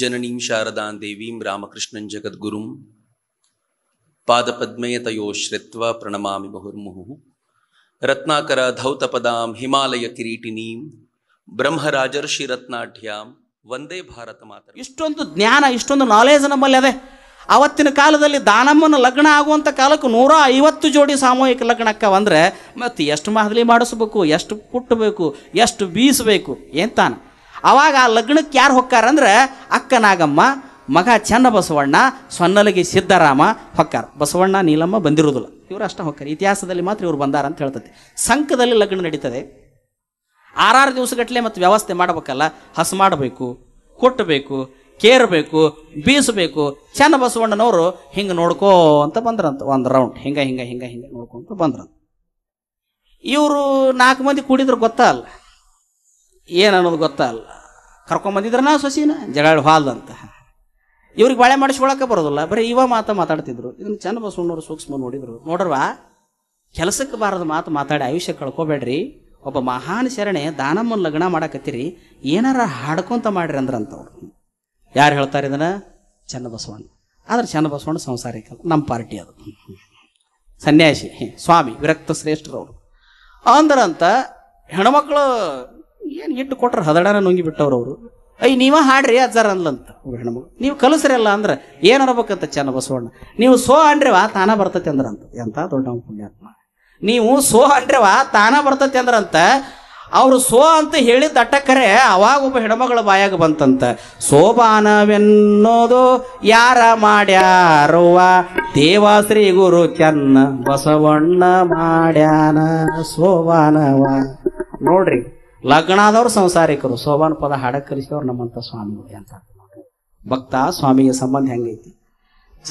ಜನನೀಂ ಶಾರದಾಂ ದೇವೀಂ ರಾಮಕೃಷ್ಣಂ ಜಗದ್ಗುರುಂ ಪಾದಪದ್ಮಯತಯೋ ಶ್ರಿತ್ವ ಪ್ರಣಮಾಮಿ ಮುಹುರ್ಮುಹು ರತ್ನಾಕರ ಧೌತಪದಾಂ ಹಿಮಾಲಯ ಕಿರೀಟಿನೀಂ ಬ್ರಹ್ಮರಾಜರ್ಷಿ ರತ್ನಾಢ್ಯಾಂ ವಂದೇ ಭಾರತ ಮಾತ್ರ ಇಷ್ಟೊಂದು ಜ್ಞಾನ ಇಷ್ಟೊಂದು ನಾಲೆಜ್ ನಮ್ಮಲ್ಲಿ ಅದೇ ಅವತ್ತಿನ ಕಾಲದಲ್ಲಿ ದಾನಮ್ಮನ ಲಗ್ನ ಆಗುವಂಥ ಕಾಲಕ್ಕೆ ನೂರ ಐವತ್ತು ಜೋಡಿ ಸಾಮೂಹಿಕ ಲಗ್ನಕ್ಕೆ ಅಂದರೆ ಮತ್ತು ಎಷ್ಟು ಮಾದಲಿ ಮಾಡಿಸ್ಬೇಕು ಎಷ್ಟು ಕುಟ್ಟಬೇಕು ಎಷ್ಟು ಬೀಸಬೇಕು ಏನು ತಾನೆ ಆವಾಗ ಆ ಲಗ್ನಕ್ಕೆ ಯಾರು ಹೊಕ್ಕಾರಂದ್ರೆ ಅಕ್ಕ ನಾಗಮ್ಮ ಮಗ ಚೆನ್ನ ಬಸವಣ್ಣ ಸ್ವನ್ನಲಗಿ ಸಿದ್ದರಾಮ ಹೊಕ್ಕಾರ ಬಸವಣ್ಣ ನೀಲಮ್ಮ ಬಂದಿರೋದಿಲ್ಲ ಇವರು ಅಷ್ಟೇ ಹೊಕ್ಕಾರೆ ಇತಿಹಾಸದಲ್ಲಿ ಮಾತ್ರ ಇವರು ಬಂದಾರ ಅಂತ ಹೇಳ್ತದೆ ಸಂಕದಲ್ಲಿ ಲಗ್ನ ನಡೀತದೆ ಆರಾರು ದಿವಸಗಟ್ಟಲೆ ಮತ್ತು ವ್ಯವಸ್ಥೆ ಮಾಡಬೇಕಲ್ಲ ಹಸು ಮಾಡಬೇಕು ಕೊಟ್ಟಬೇಕು ಕೇರಬೇಕು ಬೀಸಬೇಕು ಚೆನ್ನ ಬಸವಣ್ಣನವರು ಹಿಂಗೆ ನೋಡ್ಕೋ ಅಂತ ಬಂದ್ರಂತ ಒಂದು ರೌಂಡ್ ಹಿಂಗೆ ಹಿಂಗೆ ಹಿಂಗ ಹಿಂಗೆ ನೋಡ್ಕೊಂತ ಬಂದ್ರಂತ ಇವರು ನಾಲ್ಕು ಮಂದಿ ಕೂಡಿದ್ರು ಗೊತ್ತಲ್ಲ ಏನು ಅನ್ನೋದು ಗೊತ್ತಲ್ಲ ಕರ್ಕೊಂಬಂದಿದ್ರೆ ನಾ ಸೊಸಿನ ಜಗಳ ಹಾಲ್ದಂತ ಇವ್ರಿಗೆ ಬಾಳೆ ಮಾಡಿಸ್ಕೊಳಕ್ಕೆ ಬರೋದಿಲ್ಲ ಬರೀ ಇವ ಮಾತು ಮಾತಾಡ್ತಿದ್ರು ಇದನ್ನು ಚಂದ ಬಸವಣ್ಣವ್ರು ಸೂಕ್ಷ್ಮ ನೋಡಿದ್ರು ನೋಡ್ರವಾ ಕೆಲಸಕ್ಕೆ ಬಾರದ ಮಾತು ಮಾತಾಡಿ ಆಯುಷ್ಯ ಕಳ್ಕೊಬೇಡ್ರಿ ಒಬ್ಬ ಮಹಾನ್ ಶರಣೆ ದಾನಮ್ಮನ ಲಗ್ನ ಮಾಡಕತ್ತೀರಿ ಏನಾರ ಹಾಡ್ಕೊಂತ ಮಾಡ್ರಿ ಅಂದ್ರಂತವ್ರು ಯಾರು ಹೇಳ್ತಾರೆ ಇದನ್ನ ಚನ್ನಬಸವಣ್ಣ ಆದ್ರೆ ಬಸವಣ್ಣ ಸಂಸಾರಿಕ ನಮ್ಮ ಪಾರ್ಟಿ ಅದು ಸನ್ಯಾಸಿ ಸ್ವಾಮಿ ವಿರಕ್ತ ಶ್ರೇಷ್ಠರವರು ಅಂದ್ರಂತ ಹೆಣ್ಮಕ್ಳು ಏನು ಗಿಡ್ಡು ಕೊಟ್ರೆ ಹದಡಾನ ನುಂಗಿ ಬಿಟ್ಟವ್ರು ಅವರು ಅಯ್ಯ ನೀವ ಹಾಡ್ರಿ ಅಜ್ಜಾರ ಅನ್ಲಂತ ಹೆಣ್ಮ ನೀವು ಕಲಿಸ್ರಲ್ಲ ಅಂದ್ರೆ ಏನು ಚೆನ್ನ ಬಸವಣ್ಣ ನೀವು ಸೋ ವಾ ತಾನ ಬರ್ತತೆ ಅಂದ್ರಂತ ಎಂತ ದೊಡ್ಡ ಪುಣ್ಯಾತ್ಮ ನೀವು ಸೋ ವಾ ತಾನ ಬರ್ತತೆ ಅಂದ್ರಂತ ಅವರು ಸೋ ಅಂತ ಹೇಳಿದ ಅಟ್ಟಕ್ಕರೆ ಅವಾಗ ಒಬ್ಬ ಹೆಣ್ಮಗಳು ಬಾಯಾಗ ಬಂತಂತ ಸೋಬಾನವೆನ್ನೋದು ಯಾರ ಮಾಡ್ಯಾರುವ ದೇವಾಶ್ರೀ ಗುರು ಚೆನ್ನ ಬಸವಣ್ಣ ಮಾಡ್ಯಾನ ಸೋಬಾನವ ನೋಡ್ರಿ ಲಗ್ನಾದವರು ಸಂಸಾರಿಕರು ಸೋಬಾನ ಪದ ಹಾಡ ಕಲಿಸಿದವ್ರು ನಮ್ಮಂತ ಸ್ವಾಮಿಗಳು ಅಂತ ಭಕ್ತ ಸ್ವಾಮಿಗೆ ಸಂಬಂಧ ಹೆಂಗೈತಿ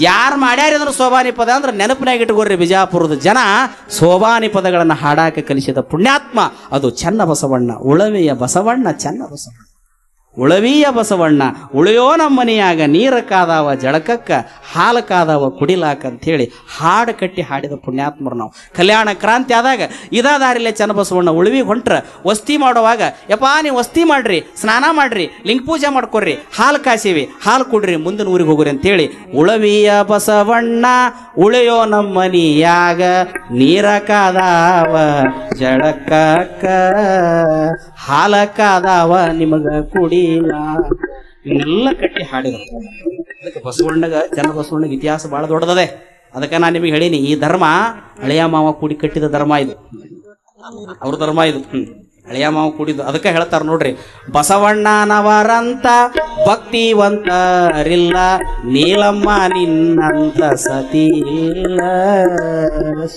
ಯಾರು ಮಾಡ್ಯಾರಿದ್ರು ಸೋಬಾನಿ ಪದ ಅಂದ್ರೆ ನೆನಪಿನಾಗ ಇಟ್ಕೊಳ್ರಿ ಬಿಜಾಪುರದ ಜನ ಸೋಬಾನಿ ಪದಗಳನ್ನು ಹಾಡಾಕ ಕಲಿಸಿದ ಪುಣ್ಯಾತ್ಮ ಅದು ಚೆನ್ನ ಬಸವಣ್ಣ ಉಳವೆಯ ಬಸವಣ್ಣ ಚೆನ್ನ ಬಸವಣ್ಣ ಉಳವಿಯ ಬಸವಣ್ಣ ಉಳಿಯೋ ನಮ್ಮನೆಯಾಗ ನೀರ ಕಾದಾವ ಜಳಕಕ್ಕ ಹಾಲು ಕಾದಾವ ಕುಡಿಲಾಕ ಅಂಥೇಳಿ ಹಾಡು ಕಟ್ಟಿ ಹಾಡಿದ ಪುಣ್ಯಾತ್ಮರು ನಾವು ಕಲ್ಯಾಣ ಕ್ರಾಂತಿ ಆದಾಗ ಇದಾ ದಾರಿಲೆ ಚನ್ನಬಸವಣ್ಣ ಉಳವಿ ಹೊಂಟ್ರ ವಸ್ತಿ ಮಾಡುವಾಗ ಯಪ್ಪಾ ನೀವು ವಸ್ತಿ ಮಾಡ್ರಿ ಸ್ನಾನ ಮಾಡ್ರಿ ಲಿಂಗ ಪೂಜೆ ಮಾಡ್ಕೊಡ್ರಿ ಹಾಲು ಕಾಸಿವಿ ಹಾಲು ಕುಡ್ರಿ ಮುಂದಿನ ಊರಿಗೆ ಹೋಗ್ರಿ ಅಂತೇಳಿ ಉಳವಿಯ ಬಸವಣ್ಣ ಉಳಿಯೋ ನಮ್ಮನಿಯಾಗ ನೀರ ಕಾದಾವ ಜಳಕಕ್ಕ ಹಾಲ ನಿಮಗ ಕುಡಿ ಇವನ್ನೆಲ್ಲ ಕಟ್ಟಿ ಹಾಡಿದ್ರು ಅದಕ್ಕೆ ಬಸವಣ್ಣಗ ಜನ ಬಸವಣ್ಣನಗ ಇತಿಹಾಸ ಬಹಳ ದೊಡ್ಡದದೆ ಅದಕ್ಕೆ ನಾನು ನಿಮಗೆ ಹೇಳೀನಿ ಈ ಧರ್ಮ ಹಳೆಯ ಮಾವ ಕೂಡಿ ಕಟ್ಟಿದ ಧರ್ಮ ಇದು ಅವ್ರ ಧರ್ಮ ಇದು ಹಳೆಯ ಮಾವ ಕೂಡಿದ್ದು ಅದಕ್ಕೆ ಹೇಳ್ತಾರ ನೋಡ್ರಿ ಬಸವಣ್ಣನವರಂತ ಭಕ್ತಿವಂತರಿಲ್ಲ ನೀಲಮ್ಮ ನಿನ್ನಂತ ಸತಿ ಇಲ್ಲ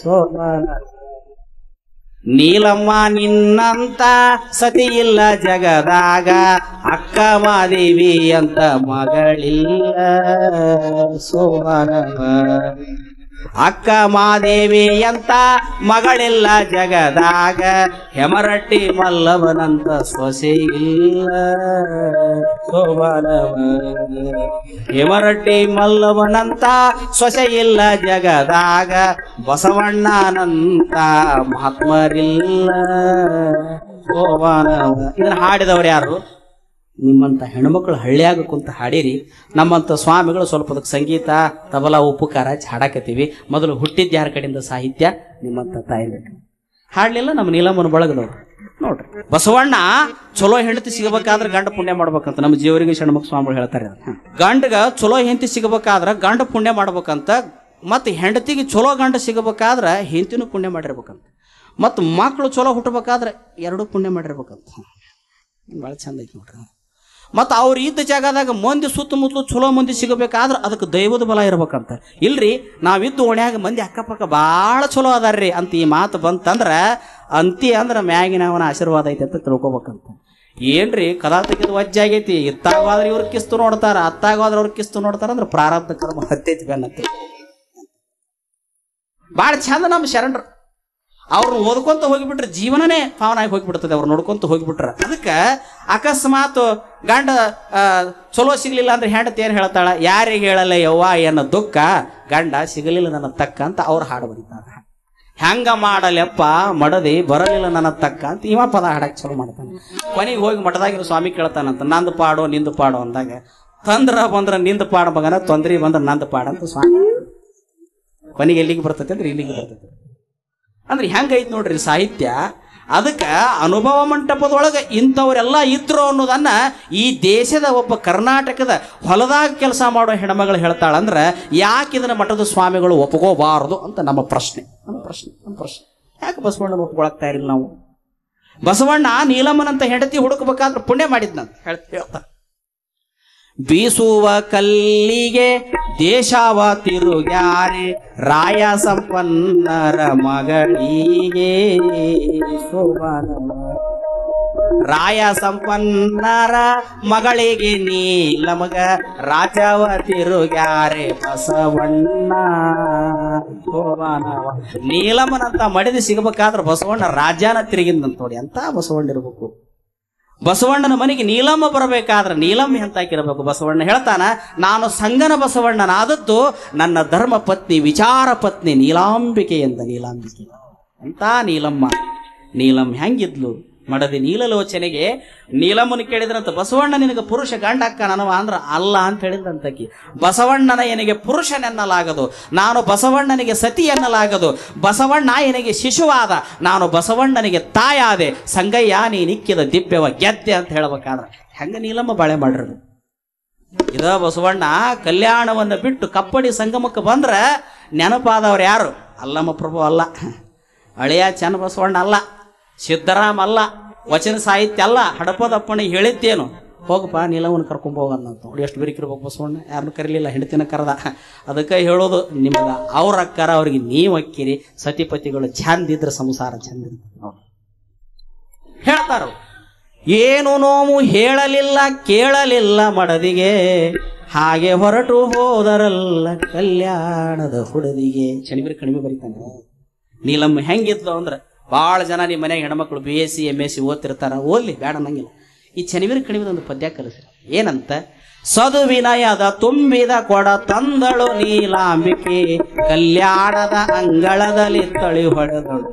ಸೋಮನ ನೀಲಮ್ಮ ನಿನ್ನಂತ ಸತಿ ಇಲ್ಲ ಜಗದಾಗ ಅಕ್ಕ ಮಾದೇವಿ ಅಂತ ಮಗಳಿಲ್ಲ ಸೋಮಾರ ಅಕ್ಕ ಮಾದೇವಿ ಅಂತ ಮಗಳಿಲ್ಲ ಜಗದಾಗ ಹೆಮರಟ್ಟಿ ಮಲ್ಲವನಂತ ಸೊಸೆ ಇಲ್ಲ ಸೋಮನವ ಹೆಮರಟ್ಟಿ ಮಲ್ಲವನಂತ ಸೊಸೆ ಇಲ್ಲ ಜಗದಾಗ ಬಸವಣ್ಣನಂತ ಮಹಾತ್ಮರಿಲ್ಲ ಸೋಮನವ ಇದನ್ನು ಹಾಡಿದವರು ಯಾರು ನಿಮ್ಮಂಥ ಹೆಣ್ಮಕ್ಳು ಹಳ್ಳಿಯಾಗ ಕುಂತ ಹಾಡೀರಿ ನಮ್ಮಂಥ ಸ್ವಾಮಿಗಳು ಸ್ವಲ್ಪ ಅದಕ್ಕೆ ಸಂಗೀತ ತಬಲಾ ಉಪಕಾರ ಹಾಡಾಕತ್ತೀವಿ ಮೊದಲು ಹುಟ್ಟಿದ್ದ ಯಾರ ಕಡೆಯಿಂದ ಸಾಹಿತ್ಯ ನಿಮ್ಮಂಥ ತಾಯಿ ಬೇಕು ಹಾಡಲಿಲ್ಲ ನಮ್ಮ ನೀಲಮ್ಮನ ಬಳಗದವ್ರು ನೋಡ್ರಿ ಬಸವಣ್ಣ ಚಲೋ ಹೆಂಡತಿ ಸಿಗಬೇಕಾದ್ರೆ ಗಂಡ ಪುಣ್ಯ ಮಾಡ್ಬೇಕಂತ ನಮ್ಮ ಜೀವರಿಗೆ ಷಣ್ಮುಖ ಸ್ವಾಮಿಗಳು ಹೇಳ್ತಾರೆ ಗಂಡಗ ಚಲೋ ಹೆಂಡತಿ ಸಿಗಬೇಕಾದ್ರೆ ಗಂಡ ಪುಣ್ಯ ಮಾಡ್ಬೇಕಂತ ಮತ್ತು ಹೆಂಡತಿಗೆ ಚಲೋ ಗಂಡ ಸಿಗಬೇಕಾದ್ರೆ ಹೆಂಡತಿನೂ ಪುಣ್ಯ ಮಾಡಿರ್ಬೇಕಂತ ಮತ್ತು ಮಕ್ಕಳು ಚಲೋ ಹುಟ್ಟಬೇಕಾದ್ರೆ ಎರಡೂ ಪುಣ್ಯ ಮಾಡಿರ್ಬೇಕಂತ ಭಾಳ ಚಂದ ಐತಿ ನೋಡ್ರಿ ಮತ್ತು ಅವ್ರು ಇದ್ದ ಜಾಗದಾಗ ಮಂದಿ ಸುತ್ತಮುತ್ತಲು ಚಲೋ ಮಂದಿ ಸಿಗಬೇಕಾದ್ರೆ ಅದಕ್ಕೆ ದೈವದ ಬಲ ಇರ್ಬೇಕಂತ ಇಲ್ರಿ ನಾವಿದ್ದು ಓಣ್ಯಾಗ ಮಂದಿ ಅಕ್ಕಪಕ್ಕ ಭಾಳ ಚಲೋ ಅದಾರ್ರಿ ಅಂತ ಈ ಮಾತು ಬಂತಂದ್ರೆ ಅಂತಿ ಅಂದ್ರೆ ಮ್ಯಾಗಿನ ಅವನ ಆಶೀರ್ವಾದ ಐತೆ ಅಂತ ತಿಳ್ಕೊಬೇಕಂತ ಏನ್ರಿ ಕದಾ ತೆಗೆದು ಆಗೈತಿ ಇತ್ತಾಗಾದ್ರೆ ಇವ್ರ ಕಿಸ್ತು ನೋಡ್ತಾರ ಅತ್ತಾಗಾದ್ರೆ ಅವ್ರ ಕಿಸ್ತು ನೋಡ್ತಾರ ಅಂದ್ರೆ ಪ್ರಾರಬ್ಧ ಕರ್ಮ ಹತ್ತೈತಿ ಬೆನ್ನತ್ತೆ ಭಾಳ ಚಂದ ನಮ್ಮ ಶರಣರು ಅವ್ರು ಓದ್ಕೊಂತ ಹೋಗಿಬಿಟ್ರೆ ಜೀವನನೇ ಆಗಿ ಹೋಗಿಬಿಡ್ತದೆ ಅವ್ರು ನೋಡ್ಕೊಂತ ಹೋಗಿಬಿಟ್ರ ಅದಕ್ಕೆ ಅಕಸ್ಮಾತ್ ಗಂಡ ಚಲೋ ಸಿಗಲಿಲ್ಲ ಅಂದ್ರೆ ಹೆಂಡತಿ ಏನು ಹೇಳ್ತಾಳ ಯಾರಿಗೆ ಹೇಳಲ್ಲ ಯವ್ವಾ ಏನೋ ದುಃಖ ಗಂಡ ಸಿಗಲಿಲ್ಲ ನನ್ನ ತಕ್ಕ ಅಂತ ಅವ್ರು ಹಾಡು ಬರೀತಾರ ಹೆಂಗ ಮಾಡಲೆಪ್ಪ ಮಡದಿ ಬರಲಿಲ್ಲ ನನ್ನ ತಕ್ಕ ಅಂತ ಇವ ಪದ ಹಾಡಕ್ಕೆ ಚಲೋ ಮಾಡ್ತಾನೆ ಕೊನೆಗೆ ಹೋಗಿ ಮಠದಾಗಿರೋ ಸ್ವಾಮಿ ಕೇಳ್ತಾನಂತ ನಂದು ಪಾಡು ನಿಂದು ಪಾಡು ಅಂದಾಗ ತಂದ್ರ ಬಂದ್ರ ನಿಂದ ಪಾಡ ಮಗನ ತೊಂದ್ರೆ ಬಂದ್ರ ನಂದು ಪಾಡ ಅಂತ ಸ್ವಾಮಿ ಕೊನೆಗೆ ಎಲ್ಲಿಗೆ ಬರ್ತತೆ ಅಂದ್ರೆ ಇಲ್ಲಿಗೆ ಬರ್ತತೆ ಅಂದ್ರೆ ಹೆಂಗೈತೆ ನೋಡ್ರಿ ಸಾಹಿತ್ಯ ಅದಕ್ಕೆ ಅನುಭವ ಮಂಟಪದೊಳಗೆ ಇಂಥವರೆಲ್ಲ ಇದ್ರು ಅನ್ನೋದನ್ನ ಈ ದೇಶದ ಒಬ್ಬ ಕರ್ನಾಟಕದ ಹೊಲದಾಗ ಕೆಲಸ ಮಾಡೋ ಹೆಣ್ಮಗಳು ಹೇಳ್ತಾಳಂದ್ರೆ ಯಾಕೆ ಇದನ್ನ ಮಠದ ಸ್ವಾಮಿಗಳು ಒಪ್ಕೋಬಾರದು ಅಂತ ನಮ್ಮ ಪ್ರಶ್ನೆ ನಮ್ಮ ಪ್ರಶ್ನೆ ನಮ್ಮ ಪ್ರಶ್ನೆ ಯಾಕೆ ಬಸವಣ್ಣ ಒಪ್ಕೊಳಕ್ತಾ ಇರಲಿಲ್ಲ ನಾವು ಬಸವಣ್ಣ ನೀಲಮ್ಮನಂತ ಹೆಂಡತಿ ಹುಡುಕಬೇಕಾದ್ರೆ ಪುಣ್ಯ ಮಾಡಿದ್ನಂತ ಹೇಳ್ತಾ ಬೀಸುವ ಕಲ್ಲಿಗೆ ದೇಶವ ರಾಯ ಸಂಪನ್ನರ ಮಗಳಿಗೆ ಶೋಭಾನ ರಾಯ ಸಂಪನ್ನರ ಮಗಳಿಗೆ ನೀಲ ಮಗ ರಾಜವ ಬಸವಣ್ಣ ಶೋಭಾನವ ನೀಲಮನಂತ ಮಡಿದು ಸಿಗಬೇಕಾದ್ರೆ ಬಸವಣ್ಣ ರಾಜಾನ ತಿರುಗಿದಂತ ನೋಡಿ ಅಂತ ಬಸವಣ್ಣ ಇರ್ಬೇಕು ಬಸವಣ್ಣನ ಮನೆಗೆ ನೀಲಮ್ಮ ಬರಬೇಕಾದ್ರೆ ನೀಲಮ್ಮ ಎಂತಾಕಿರಬೇಕು ಬಸವಣ್ಣ ಹೇಳ್ತಾನ ನಾನು ಸಂಗನ ಬಸವಣ್ಣನಾದದ್ದು ನನ್ನ ಧರ್ಮ ಪತ್ನಿ ವಿಚಾರ ಪತ್ನಿ ನೀಲಾಂಬಿಕೆ ಎಂದ ನೀಲಾಂಬಿಕೆ ಅಂತ ನೀಲಮ್ಮ ನೀಲಮ್ಮ ಹೆಂಗಿದ್ಲು ಮಡದಿ ನೀಲಲೋಚನೆಗೆ ನೀಲಮ್ಮನ ಕೇಳಿದ್ರಂತ ಬಸವಣ್ಣ ನಿನಗೆ ಪುರುಷ ಗಂಡಕ್ಕ ನನವ ಅಂದ್ರ ಅಲ್ಲ ಅಂತ ಹೇಳಿದಂತಕಿ ಬಸವಣ್ಣನ ಎನಗೆ ಪುರುಷನೆನ್ನಲಾಗದು ನಾನು ಬಸವಣ್ಣನಿಗೆ ಸತಿ ಎನ್ನಲಾಗದು ಬಸವಣ್ಣ ಎನಗೆ ಶಿಶುವಾದ ನಾನು ಬಸವಣ್ಣನಿಗೆ ತಾಯಾದೆ ಸಂಗಯ್ಯ ನೀ ನಿಕ್ಕಿದ ದಿಬ್ಬೆವ ಗೆದ್ದೆ ಅಂತ ಹೇಳ್ಬೇಕಾದ್ರೆ ಹೆಂಗ ನೀಲಮ್ಮ ಬಾಳೆ ಮಾಡ್ರಿ ಇದ ಬಸವಣ್ಣ ಕಲ್ಯಾಣವನ್ನು ಬಿಟ್ಟು ಕಪ್ಪಡಿ ಸಂಗಮಕ್ಕೆ ಬಂದ್ರೆ ನೆನಪಾದವ್ರು ಯಾರು ಅಲ್ಲಮ್ಮ ಪ್ರಭು ಅಲ್ಲ ಅಳಿಯ ಚೆನ್ನ ಬಸವಣ್ಣ ಅಲ್ಲ ಸಿದ್ಧರಾಮ್ ಅಲ್ಲ ವಚನ ಸಾಹಿತ್ಯ ಅಲ್ಲ ಹಡಪದಪ್ಪಣೆ ಹೇಳಿದ್ದೇನು ಹೋಗಪ್ಪ ನೀಲವನ್ನ ಕರ್ಕೊಂಡ್ ಹೋಗೋದಂತ ನೋಡಿ ಎಷ್ಟು ಬೇರಿಕಿರ್ಬೇಕು ಬಸವಣ್ಣ ಯಾರನ್ನು ಕರೀಲಿಲ್ಲ ಹೆಂಡತಿನ ಕರೆದ ಅದಕ್ಕೆ ಹೇಳೋದು ನಿಮ್ಗೆ ಅವ್ರ ಅಕ್ಕಾರ ಅವ್ರಿಗೆ ನೀವು ಅಕ್ಕಿರಿ ಸತಿಪತಿಗಳು ಚಂದಿದ್ರ ಸಂಸಾರ ಚಂದ ಹೇಳ್ತಾರ ಏನು ನೋವು ಹೇಳಲಿಲ್ಲ ಕೇಳಲಿಲ್ಲ ಮಡದಿಗೆ ಹಾಗೆ ಹೊರಟು ಹೋದರಲ್ಲ ಕಲ್ಯಾಣದ ಹುಡದಿಗೆ ಚಣಿಬೀರ್ ಕಡಿಮೆ ಬರೀತಾನೆ ನೀಲಮ್ಮ ಹೆಂಗಿದ್ಲು ಅಂದ್ರೆ ಭಾಳ ಜನ ನಿಮ್ಮ ಮನೆಗೆ ಹೆಣ್ಮಕ್ಳು B S C M S C ಓದ್ತಿರ್ತಾರ ಓದ್ಲಿ ಬೇಡ ನಂಗಿಲ್ಲ ಈ ಚೆನ್ನವೀರ ಕಣಿವದೊಂದು ಪದ್ಯ ಕಲಿಸ್ರಿ ಏನಂತ ಸದು ವಿನಯದ ತುಂಬಿದ ಕೊಡ ತಂದಳು ನೀಲಾಂಬಿಕೆ ಕಲ್ಯಾಣದ ಅಂಗಳದಲ್ಲಿ ತಳಿ ಹೊಡೆದಳು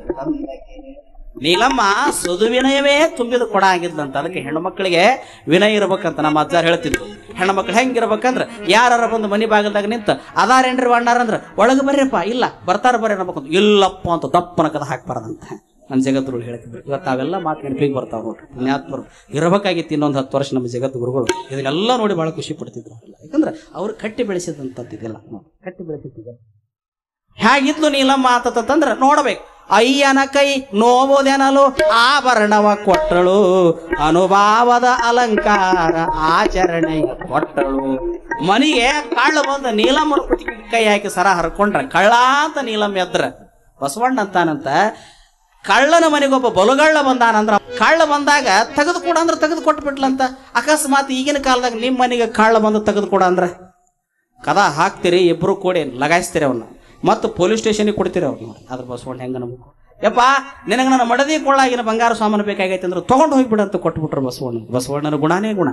ನೀಲಮ್ಮ ಸದು ವಿನಯವೇ ತುಂಬಿದ ಕೊಡ ಆಗಿದ್ದಂತ ಅದಕ್ಕೆ ಹೆಣ್ಮಕ್ಳಿಗೆ ವಿನಯ ಇರ್ಬೇಕಂತ ನಮ್ಮ ಅಜ್ಜಾರ್ ಹೇಳ್ತಿದ್ರು ಹೆಣ್ಮಕ್ಳು ಹೆಂಗಿರ್ಬೇಕಂದ್ರ ಯಾರು ಬಂದು ಮನೆ ಬಾಗಿಲ್ದಾಗ ನಿಂತ ಅದಾರೇನ್ರಿ ಅಂದ್ರೆ ಒಳಗೆ ಬರ್ರಿಯಪ್ಪ ಇಲ್ಲ ಬರ್ತಾರ ಬರ್ರಿ ಹೆಣ್ಮಕ್ಳು ಇಲ್ಲಪ್ಪ ಅಂತ ದಪ್ಪನ ಕದ ಹಾಕ್ಬಾರ್ದಂತ ನನ್ನ ಜಗದ್ಗುರುಗಳು ಹೇಳ್ತಿದ್ರು ಇವತ್ತು ಅವೆಲ್ಲ ಮಾತು ನೆನಪಿಗೆ ಬರ್ತಾವೆ ನೋಡ್ರಿ ಇರಬೇಕಾಗಿತ್ತು ಇನ್ನೊಂದು ಹತ್ತು ವರ್ಷ ನಮ್ಮ ಗುರುಗಳು ಇದನ್ನೆಲ್ಲ ನೋಡಿ ಭಾಳ ಖುಷಿ ಪಡ್ತಿದ್ರು ಯಾಕಂದ್ರೆ ಅವ್ರು ಕಟ್ಟಿ ಬೆಳೆಸಿದಂಥದ್ದು ಇದೆಲ್ಲ ಕಟ್ಟಿ ಬೆಳೆಸಿದ್ದೀವಿ ಹೇಗಿದ್ಲು ನೀಲಮ್ಮ ಮಾತಂದ್ರೆ ನೋಡ್ಬೇಕು ಅಯ್ಯನ ಕೈ ನೋವುದೆನಲು ಆಭರಣವ ಕೊಟ್ಟಳು ಅನುಭಾವದ ಅಲಂಕಾರ ಆಚರಣೆ ಕೊಟ್ಟಳು ಮನೆಗೆ ಕಳ್ಳ ಬಂದ ನೀಲಮ್ಮ ಕೈ ಹಾಕಿ ಸರ ಹರ್ಕೊಂಡ್ರ ಕಳ್ಳ ಅಂತ ನೀಲಮ್ಮ ಎದ್ರ ಬಸವಣ್ಣ ಅಂತಾನಂತ ಕಳ್ಳನ ಮನೆಗೊಬ್ಬ ಬಲುಗಳ್ಳ ಬಂದಾನಂದ್ರ ಕಳ್ಳ ಬಂದಾಗ ತೆಗೆದು ಕೊಡ ಅಂದ್ರೆ ತೆಗೆದು ಕೊಟ್ಟು ಬಿಟ್ಲಂತ ಅಕಸ್ಮಾತ್ ಈಗಿನ ಕಾಲದಾಗ ನಿಮ್ಮ ಮನೆಗೆ ಕಳ್ಳ ಬಂದು ತೆಗೆದು ಕೊಡ ಅಂದ್ರೆ ಕದ ಹಾಕ್ತೀರಿ ಇಬ್ರು ಕೊಡಿ ಲಗಾಯಿಸ್ತೀರಿ ಅವನ್ನ ಮತ್ತು ಪೊಲೀಸ್ ಸ್ಟೇಷನಿಗೆ ಕೊಡ್ತೀರಿ ನೋಡಿ ಅದ್ರ ಬಸವಣ್ಣ ಹೆಂಗ ನಮಗೆ ಯಪ್ಪ ನಿನಗೆ ನನ್ನ ಮಡದಿ ಕೊಳ್ಳಾಗಿನ ಬಂಗಾರ ಸಾಮಾನು ಬೇಕಾಗೈತೆ ಅಂದ್ರೆ ತೊಗೊಂಡು ಹೋಗಿಬಿಡಂತ ಕೊಟ್ಬಿಟ್ರು ಬಸವಣ್ಣ ಬಸವಣ್ಣನ ಗುಣನೇ ಗುಣ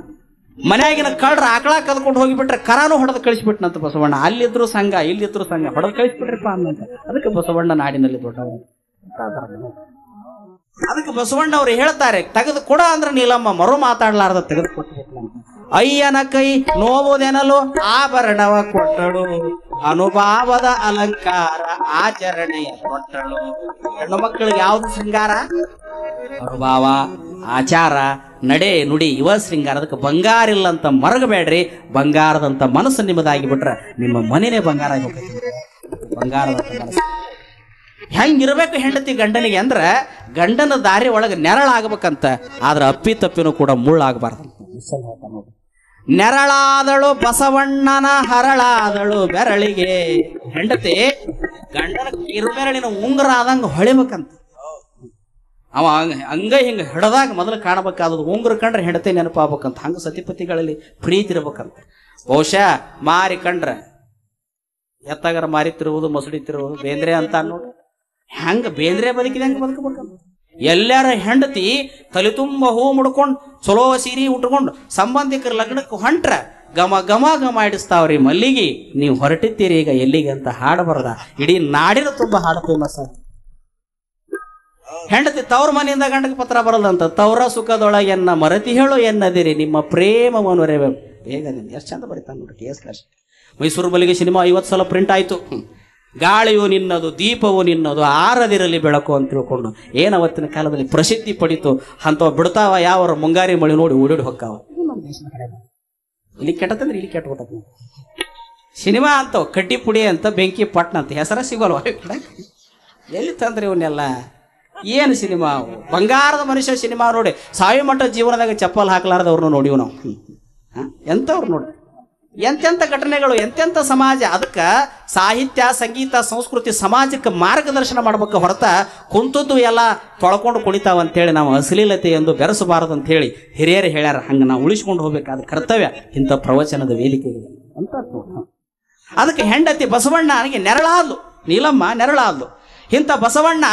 ಮನೆಯಾಗಿನ ಕಳ್ಳರ ಆಕಳ ಕದ್ಕೊಂಡು ಹೋಗಿಬಿಟ್ರೆ ಕರಾನು ಹೊಡೆದು ಕಳಿಸ್ಬಿಟ್ನಂತ ಬಸವಣ್ಣ ಅಲ್ಲಿದ್ರು ಸಂಘ ಇಲ್ಲಿದ್ರು ಸಂಘ ಹೊಡೆದು ಕಳಿಸ್ಬಿಟ್ರಿಪ್ಪ ಅನ್ನಂತ ಅದಕ್ಕೆ ಬಸವಣ್ಣ ನಾಡಿನಲ್ಲಿ ದೊಡ್ಡವನು ಅದಕ್ಕೆ ಬಸವಣ್ಣವ್ರು ಹೇಳ್ತಾರೆ ತೆಗೆದು ಕೊಡ ಅಂದ್ರೆ ನೀಲಮ್ಮ ಮರು ಮಾತಾಡ್ಲಾರ್ದ ತೆಗೆದು ಅಯ್ಯನ ಕೈ ನೋವುದೆನಲು ಆಭರಣವ ಕೊಟ್ಟಳು ಅನುಭಾವದ ಅಲಂಕಾರ ಆಚರಣೆಯ ಕೊಟ್ಟಳು ಹೆಣ್ಣು ಮಕ್ಕಳಿಗೆ ಯಾವ್ದು ಶೃಂಗಾರ ಅನುಭಾವ ಆಚಾರ ನಡೆ ನುಡಿ ಇವ ಶೃಂಗಾರ ಅದಕ್ಕೆ ಬಂಗಾರ ಇಲ್ಲ ಅಂತ ಮರಗಬೇಡ್ರಿ ಬಂಗಾರದಂತ ಮನಸ್ಸು ನಿಮ್ಮದಾಗಿ ಬಿಟ್ರೆ ನಿಮ್ಮ ಮನೇನೆ ಬಂಗಾರ ಆಗಿ ಬಂಗಾರದಂತ ಬಂಗಾರದ ಮನಸ್ಸು ಹೆಂಗಿರಬೇಕು ಹೆಂಡತಿ ಗಂಡನಿಗೆ ಅಂದ್ರೆ ಗಂಡನ ದಾರಿ ಒಳಗೆ ನೆರಳಾಗಬೇಕಂತ ಆದ್ರೆ ಅಪ್ಪಿ ತಪ್ಪಿನೂ ಕೂಡ ಮುಳ್ಳಾಗಬಾರ್ದು ನೆರಳಾದಳು ಬಸವಣ್ಣನ ಹರಳಾದಳು ಬೆರಳಿಗೆ ಹೆಂಡತಿ ಗಂಡನ ಕಿರುಬೆರಳಿನ ಆದಂಗ ಹೊಳಿಬೇಕಂತ ಅವ ಹಂಗ ಹಿಂಗ ಹಿಡದಾಗ ಮೊದಲು ಕಾಣಬೇಕಾದದು ಉಂಗ್ರ ಕಂಡ್ರೆ ಹೆಂಡತಿ ನೆನಪಾಗಬೇಕಂತ ಹಂಗ ಸತಿಪತಿಗಳಲ್ಲಿ ಪ್ರೀತಿ ಇರ್ಬೇಕಂತ ಬಹುಶಃ ಮಾರಿ ಕಂಡ್ರೆ ಎತ್ತಾಗರ ಮಾರಿತಿರುವುದು ಮಸಡಿತಿರುವುದು ಬೇಂದ್ರೆ ಅಂತ ನೋಡಿ ಹೆಂಗ ಬೇಂದ್ರೆ ಬದುಕಿದಂಗೆ ಬದುಕಬೇಕು ಎಲ್ಲಾರ ಹೆಂಡತಿ ತಲೆ ತುಂಬ ಹೂ ಮುಡ್ಕೊಂಡು ಚಲೋ ಸೀರೆ ಉಟ್ಕೊಂಡು ಸಂಬಂಧಿಕರ ಲಗ್ನಕ್ಕೆ ಹೊಂಟ್ರ ಗಮ ಗಮ ಗಮ ಇಡಿಸ್ತಾವ್ರಿ ಮಲ್ಲಿಗೆ ನೀವು ಹೊರಟಿದ್ದೀರಿ ಈಗ ಎಲ್ಲಿಗೆ ಅಂತ ಹಾಡು ಬರದ ಇಡೀ ನಾಡಿನ ತುಂಬ ಹಾಡು ಫೇಮಸ್ ಹೆಂಡತಿ ತವ್ರ ಮನೆಯಿಂದ ಗಂಡಕ್ಕೆ ಪತ್ರ ಬರಲ್ಲಂತ ತವ್ರ ಸುಖದೊಳಗೆ ಎನ್ನ ಮರತಿ ಹೇಳು ಎನ್ನದಿರಿ ನಿಮ್ಮ ಪ್ರೇಮವನ್ನು ಬೇಗ ಬೇಗ ಎಷ್ಟು ಚಂದ ಬರೀತಾನೆ ನೋಡಿ ಕೇಸ್ ಮೈಸೂರು ಬಲಿಗೆ ಸಿನಿಮಾ ಐವತ್ತು ಸಲ ಪ್ರಿಂಟ್ ಆಯಿತು ಗಾಳಿಯು ನಿನ್ನದು ದೀಪವು ನಿನ್ನದು ಆರದಿರಲಿ ಬೆಳಕು ಅಂತ ತಿಳ್ಕೊಂಡು ಏನು ಅವತ್ತಿನ ಕಾಲದಲ್ಲಿ ಪ್ರಸಿದ್ಧಿ ಪಡಿತು ಅಂಥವು ಬಿಡ್ತಾವ ಯಾವ ಮುಂಗಾರಿ ಮಳೆ ನೋಡಿ ಓಡಿಡಿ ಹೊಕ್ಕಾವ ಇಲ್ಲಿ ಕೆಟ್ಟತಂದ್ರೆ ಇಲ್ಲಿ ಕೆಟ್ಟ ಸಿನಿಮಾ ಅಂತವು ಕಡ್ಡಿ ಪುಡಿ ಅಂತ ಬೆಂಕಿ ಪಟ್ನ ಅಂತ ಹೆಸರ ಸಿಗಲ್ವ ಎಲ್ಲಿ ತಂದ್ರೆ ಇವನ್ನೆಲ್ಲ ಏನು ಸಿನಿಮಾ ಬಂಗಾರದ ಮನುಷ್ಯ ಸಿನಿಮಾ ನೋಡಿ ಸಾವಿ ಮಟ್ಟ ಜೀವನದಾಗ ಚಪ್ಪಲ್ ಹಾಕ್ಲಾರ್ದವ್ರನ್ನ ನೋಡಿವ್ ನಾವು ಎಂಥವ್ರು ನೋಡಿ ಎಂತೆಂಥ ಘಟನೆಗಳು ಎಂತೆಂಥ ಸಮಾಜ ಅದಕ್ಕೆ ಸಾಹಿತ್ಯ ಸಂಗೀತ ಸಂಸ್ಕೃತಿ ಸಮಾಜಕ್ಕೆ ಮಾರ್ಗದರ್ಶನ ಮಾಡ್ಬೇಕು ಹೊರತ ಕುಂತದ್ದು ಎಲ್ಲ ತೊಳ್ಕೊಂಡು ಕುಳಿತಾವಂತೇಳಿ ಅಂತೇಳಿ ನಾವು ಅಶ್ಲೀಲತೆ ಎಂದು ಬೆರೆಸಬಾರದು ಹೇಳಿ ಹಿರಿಯರು ಹೇಳ್ಯಾರ ಹಂಗೆ ನಾವು ಉಳಿಸ್ಕೊಂಡು ಹೋಗ್ಬೇಕಾದ ಕರ್ತವ್ಯ ಇಂಥ ಪ್ರವಚನದ ವೇದಿಕೆಗೆ ಅಂತ ಅದಕ್ಕೆ ಹೆಂಡತಿ ಬಸವಣ್ಣ ನನಗೆ ನೆರಳಾದ್ಲು ನೀಲಮ್ಮ ನೆರಳಾದ್ಲು ಇಂಥ ಬಸವಣ್ಣ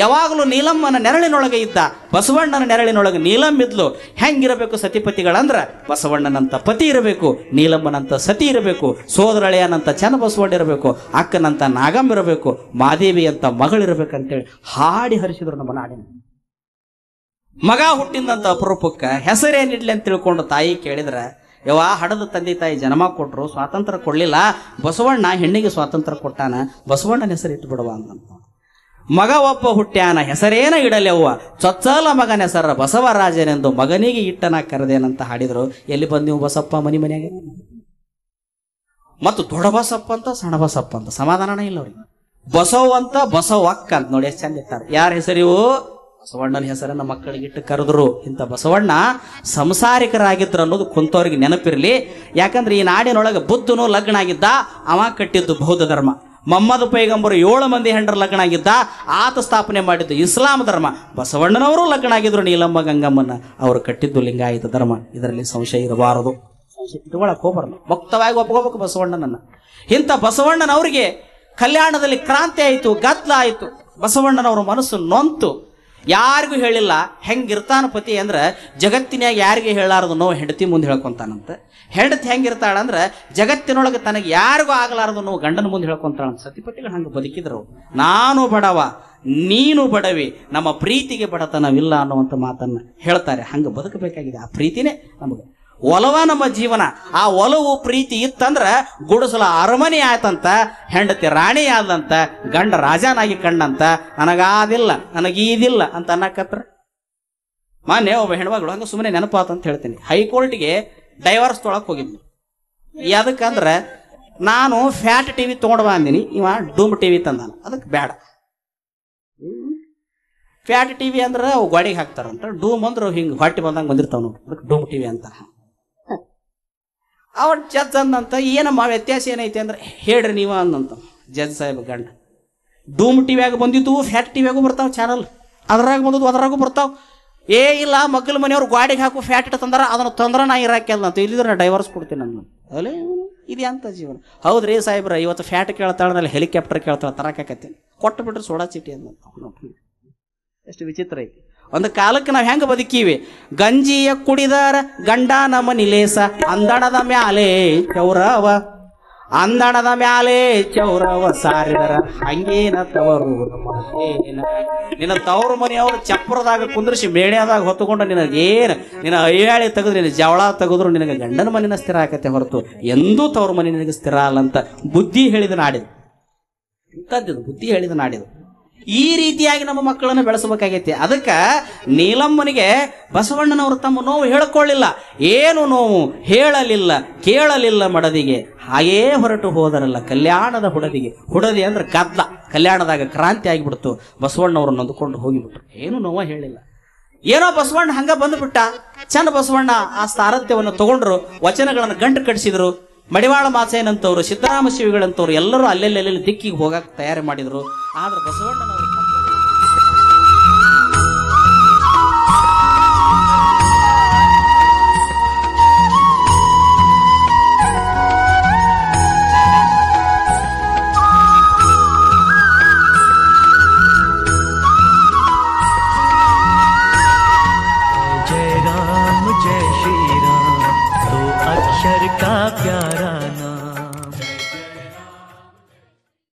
ಯಾವಾಗಲೂ ನೀಲಮ್ಮನ ನೆರಳಿನೊಳಗೆ ಇದ್ದ ಬಸವಣ್ಣನ ನೆರಳಿನೊಳಗೆ ನೀಲಮ್ಮಿದ್ಲು ಹೆಂಗಿರಬೇಕು ಸತಿಪತಿಗಳಂದ್ರೆ ಬಸವಣ್ಣನಂತ ಪತಿ ಇರಬೇಕು ನೀಲಮ್ಮನಂತ ಸತಿ ಇರಬೇಕು ಸೋದರಳೆಯನಂತ ಬಸವಣ್ಣ ಇರಬೇಕು ಅಕ್ಕನಂತ ನಾಗಮ್ಮ ಇರಬೇಕು ಮಾದೇವಿ ಅಂತ ಮಗಳಿರಬೇಕಂತೇಳಿ ಹಾಡಿ ಹರಿಸಿದ್ರು ನಮ್ಮ ನಾಡಿನ ಮಗ ಹುಟ್ಟಿದಂಥ ಅಪರೂಪಕ್ಕೆ ಹೆಸರೇನಿಡ್ಲಿ ಅಂತ ತಿಳ್ಕೊಂಡು ತಾಯಿ ಕೇಳಿದ್ರೆ ಯಾವ ಹಡದ ತಂದೆ ತಾಯಿ ಜನ್ಮ ಕೊಟ್ಟರು ಸ್ವಾತಂತ್ರ್ಯ ಕೊಡಲಿಲ್ಲ ಬಸವಣ್ಣ ಹೆಣ್ಣಿಗೆ ಸ್ವಾತಂತ್ರ್ಯ ಕೊಟ್ಟಾನ ಬಸವಣ್ಣನ ಹೆಸರು ಇಟ್ಟು ಬಿಡುವ ಅಂತ ಮಗ ಒಬ್ಬ ಹುಟ್ಟ್ಯಾನ ಹೆಸರೇನ ಇಡಲೆವ್ವ ಚೊಚ್ಚಲ ಮಗನ ಹೆಸರ ಬಸವರಾಜನೆಂದು ಮಗನಿಗೆ ಇಟ್ಟನ ಕರೆದೇನಂತ ಹಾಡಿದ್ರು ಎಲ್ಲಿ ಬಂದ ನೀವು ಬಸಪ್ಪ ಮನಿ ಮನೆಯಾಗ ಮತ್ತು ದೊಡ ಬಸಪ್ಪ ಅಂತ ಸಣ್ಣ ಬಸಪ್ಪ ಅಂತ ಸಮಾಧಾನ ಇಲ್ಲ ಅವ್ರಿಗೆ ಬಸವ್ ಅಂತ ಬಸವ ಅಕ್ಕ ಅಂತ ನೋಡಿ ಎಷ್ಟು ಚಂದ ಇರ್ತಾರೆ ಯಾರ ಹೆಸರಿವು ಬಸವಣ್ಣನ ಹೆಸರನ್ನ ಮಕ್ಕಳಿಗೆ ಇಟ್ಟು ಕರೆದ್ರು ಇಂಥ ಬಸವಣ್ಣ ಸಂಸಾರಿಕರಾಗಿದ್ರು ಅನ್ನೋದು ಕುಂತವ್ರಿಗೆ ನೆನಪಿರಲಿ ಯಾಕಂದ್ರೆ ಈ ನಾಡಿನೊಳಗೆ ಬುದ್ಧನು ಲಗ್ನ ಆಗಿದ್ದ ಅವ ಕಟ್ಟಿದ್ದು ಬೌದ್ಧ ಧರ್ಮ ಮಮ್ಮದ ಪೈಗಂಬರು ಏಳು ಮಂದಿ ಹೆಂಡರ ಲಗ್ನ ಆಗಿದ್ದ ಆತ ಸ್ಥಾಪನೆ ಮಾಡಿದ್ದು ಇಸ್ಲಾಂ ಧರ್ಮ ಬಸವಣ್ಣನವರು ಲಗ್ನ ಆಗಿದ್ರು ನೀಲಮ್ಮ ಗಂಗಮ್ಮನ ಅವರು ಕಟ್ಟಿದ್ದು ಲಿಂಗಾಯತ ಧರ್ಮ ಇದರಲ್ಲಿ ಸಂಶಯ ಇರಬಾರದು ಸಂಶಯ ಇಟ್ಕೊಳಕ್ ಭಕ್ತವಾಗಿ ಒಪ್ಕೋಬೇಕು ಬಸವಣ್ಣನನ್ನ ಇಂಥ ಬಸವಣ್ಣನವರಿಗೆ ಕಲ್ಯಾಣದಲ್ಲಿ ಕ್ರಾಂತಿ ಆಯಿತು ಗದ್ದಲ ಆಯಿತು ಬಸವಣ್ಣನವರ ಮನಸ್ಸು ನೊಂತು ಯಾರಿಗೂ ಹೇಳಿಲ್ಲ ಹೆಂಗಿರ್ತಾನ ಪತಿ ಅಂದ್ರೆ ಜಗತ್ತಿನಾಗ ಯಾರಿಗೆ ಹೇಳಾರದು ನೋವು ಹೆಂಡತಿ ಮುಂದೆ ಹೇಳ್ಕೊಂತಾನಂತ ಹೆಂಡತಿ ಅಂದ್ರೆ ಜಗತ್ತಿನೊಳಗೆ ತನಗೆ ಯಾರಿಗೂ ಆಗಲಾರದು ನೋವು ಗಂಡನ ಮುಂದೆ ಹೇಳ್ಕೊಂತಾಳಂತ ಸತಿಪತಿಗಳು ಹಂಗೆ ಬದುಕಿದ್ರು ನಾನು ಬಡವ ನೀನು ಬಡವಿ ನಮ್ಮ ಪ್ರೀತಿಗೆ ಬಡತನವಿಲ್ಲ ಅನ್ನುವಂಥ ಮಾತನ್ನು ಹೇಳ್ತಾರೆ ಹಂಗೆ ಬದುಕಬೇಕಾಗಿದೆ ಆ ಪ್ರೀತಿನೇ ನಮಗೆ ಒಲವ ನಮ್ಮ ಜೀವನ ಆ ಒಲವು ಪ್ರೀತಿ ಇತ್ತಂದ್ರ ಗುಡಿಸಲ ಅರಮನೆ ಆಯ್ತಂತ ಹೆಂಡತಿ ರಾಣಿ ಆದಂತ ಗಂಡ ರಾಜನಾಗಿ ಕಂಡಂತ ನನಗಾದಿಲ್ಲ ನನಗೀದಿಲ್ಲ ಅಂತ ಅನ್ನಕತ್ರ ಮೊನ್ನೆ ಒಬ್ಬ ಹೆಣ್ಮಗಳು ಹಂಗ ಸುಮ್ಮನೆ ಅಂತ ಹೇಳ್ತೀನಿ ಹೈಕೋರ್ಟ್ಗೆ ಡೈವರ್ಸ್ ತೊಳಕ್ ಹೋಗಿದ್ವಿ ಅಂದ್ರೆ ನಾನು ಫ್ಯಾಟ್ ಟಿವಿ ತಗೊಂಡ್ ಬಂದಿನಿ ಇವ ಡೂಮ್ ಟಿವಿ ತಂದಾನ ಅದಕ್ಕೆ ಬೇಡ ಫ್ಯಾಟ್ ಟಿವಿ ಅಂದ್ರೆ ಅವು ಗಾಡಿಗೆ ಹಾಕ್ತಾರಂತ ಡೂಮ್ ಅಂದ್ರೆ ಹಿಂಗೆ ಹೊಟ್ಟೆ ಬಂದಂಗೆ ಬಂದಿರ್ತಾವ ನೋಡ್ರಿ ಅದಕ್ಕೆ ಡೂಮ್ ಟಿವಿ ಅಂತ ಅವ್ರು ಜಜ್ ಅಂದಂತ ಏನಮ್ಮ ವ್ಯತ್ಯಾಸ ಏನೈತೆ ಅಂದ್ರೆ ಹೇಳ್ರಿ ನೀವ ಅಂದಂತ ಜಜ್ ಸಾಹೇಬ್ ಗಂಡ ಡೂಮ್ ಟಿವ್ಯಾಗ ಬಂದಿದ್ದು ಫ್ಯಾಟ್ ಟಿವ್ಯಾಗೂ ಬರ್ತಾವ ಚಾನಲ್ ಅದ್ರಾಗ ಬಂದದ್ದು ಅದ್ರಾಗೂ ಬರ್ತಾವ ಏ ಇಲ್ಲ ಮಕ್ಕಳ ಮನೆಯವ್ರು ಗಾಡಿಗೆ ಹಾಕು ಫ್ಯಾಟ್ ಇಟ್ಟ ಅದನ್ನ ಅದನ್ನು ತೊಂದ್ರೆ ನಾ ಇರಾಕಿಲ್ಲ ಅಂತ ಇಲ್ಲಿದ್ರೆ ನಾ ಡೈವರ್ಸ್ ಕೊಡ್ತೀನಿ ನಾನು ಅಲ್ಲೇ ಇದೆ ಅಂತ ಜೀವನ ಹೌದ್ರಿ ಸಾಹೇಬ್ರ ಇವತ್ತು ಫ್ಯಾಟ್ ಕೇಳ್ತಾಳೆ ಹೆಲಿಕಾಪ್ಟರ್ ಕೇಳ್ತಾಳೆ ತರಕಾಕತ್ತೀನಿ ಕೊಟ್ಟು ಬಿಟ್ರೆ ಸೋಡಾ ಚೀಟಿ ಅಂತ ಎಷ್ಟು ವಿಚಿತ್ರ ಐತಿ ಒಂದು ಕಾಲಕ್ಕೆ ನಾವು ಹೆಂಗೆ ಬದುಕೀವಿ ಗಂಜಿಯ ಕುಡಿದಾರ ಗಂಡ ನಮ್ಮ ನಿಲೇಸ ಅಂದಣದ ಮ್ಯಾಲೆ ಚೌರವ ಅಂದಣದ ಮ್ಯಾಲೆ ಚೌರವ ಸಾರಿದರ ಹಂಗೇನ ತವರು ನಿನ್ನ ತವರು ಮನೆಯವರು ಚಪ್ಪರದಾಗ ಕುಂದ್ರಿಸಿ ಮೇಣ್ಯಾದಾಗ ಹೊತ್ತುಕೊಂಡು ನಿನಗೇನು ನಿನ್ನ ಅಯ್ಯಾಳಿ ತೆಗೆದು ನಿನ್ನ ಜವಳ ತೆಗೆದ್ರು ನಿನಗೆ ಗಂಡನ ಮನೆಯ ಸ್ಥಿರ ಆಕತ್ತೆ ಹೊರತು ಎಂದೂ ತವರು ಮನೆ ನಿನಗೆ ಸ್ಥಿರ ಅಲ್ಲ ಅಂತ ಬುದ್ಧಿ ಹೇಳಿದ ನಾಡಿದು ಇಂಥದ್ದು ಬುದ್ಧಿ ಹೇಳಿದ ನಾಡಿದು ಈ ರೀತಿಯಾಗಿ ನಮ್ಮ ಮಕ್ಕಳನ್ನು ಬೆಳೆಸಬೇಕಾಗೈತಿ ಅದಕ್ಕೆ ನೀಲಮ್ಮನಿಗೆ ಬಸವಣ್ಣನವರು ತಮ್ಮ ನೋವು ಹೇಳಿಕೊಳ್ಳಿಲ್ಲ ಏನು ನೋವು ಹೇಳಲಿಲ್ಲ ಕೇಳಲಿಲ್ಲ ಮಡದಿಗೆ ಹಾಗೇ ಹೊರಟು ಹೋದರಲ್ಲ ಕಲ್ಯಾಣದ ಹುಡದಿಗೆ ಹುಡದಿ ಅಂದ್ರೆ ಕದ್ದ ಕಲ್ಯಾಣದಾಗ ಕ್ರಾಂತಿ ಆಗಿಬಿಡ್ತು ಬಸವಣ್ಣವರು ನೊಂದ್ಕೊಂಡು ಹೋಗಿಬಿಟ್ರು ಏನು ನೋವ ಹೇಳಿಲ್ಲ ಏನೋ ಬಸವಣ್ಣ ಹಂಗ ಬಂದ್ಬಿಟ್ಟ ಚಂದ ಬಸವಣ್ಣ ಆ ಸಾರಥ್ಯವನ್ನು ತಗೊಂಡ್ರು ವಚನಗಳನ್ನು ಗಂಟು ಕಟ್ಟಿಸಿದ್ರು ಮಡಿವಾಳ ಮಾಸೇನಂತವ್ರು ಸಿದ್ದರಾಮ ಶಿವಿಗಳಂತವ್ರು ಎಲ್ಲರೂ ಅಲ್ಲೆಲ್ಲೆಲ್ಲೆಲ್ಲಿ ದಿಕ್ಕಿಗೆ ಹೋಗಕ್ಕೆ ತಯಾರಿ ಮಾಡಿದರು ಆದ್ರೆ ಬಸವಣ್ಣನವರು